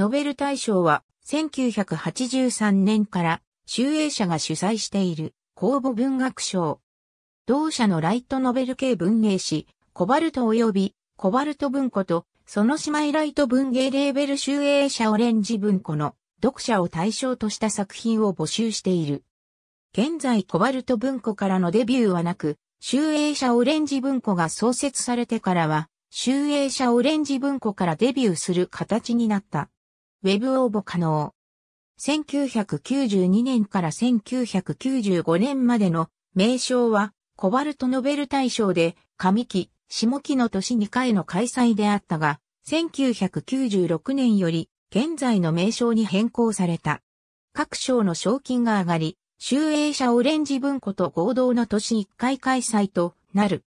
ノベル大賞は1983年から集英社が主催している公募文学賞。同社のライトノベル系文芸誌、コバルト及びコバルト文庫とその姉妹ライト文芸レーベル集英社オレンジ文庫の読者を対象とした作品を募集している。現在コバルト文庫からのデビューはなく、集英社オレンジ文庫が創設されてからは、集英社オレンジ文庫からデビューする形になった。ウェブ応募可能。1992年から1995年までの名称はコバルトノベル大賞で上期、下期の年2回の開催であったが、1996年より現在の名称に変更された。各賞の賞金が上がり、集英社オレンジ文庫と合同の年1回開催となる。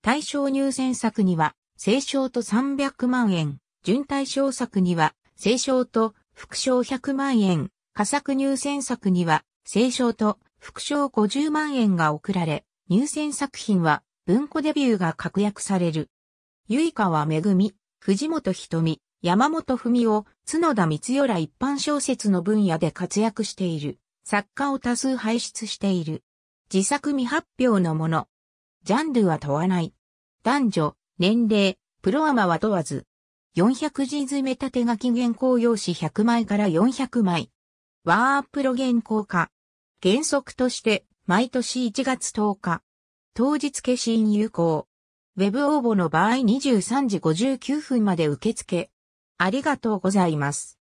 対象入選作には、青賞と300万円、準対象作には清少と副賞100万円、佳作入選作には、清少と副賞50万円が贈られ、入選作品は文庫デビューが確約される。結川めぐみ、藤本瞳、山本文夫、角田光代ら一般小説の分野で活躍している。作家を多数輩出している。自作未発表のもの。ジャンルは問わない。男女、年齢、プロアマは問わず、400字詰め縦書き原稿用紙100枚から400枚。ワープロ原稿化。原則として毎年1月10日。当日消印有効。ウェブ応募の場合23時59分まで受付。ありがとうございます。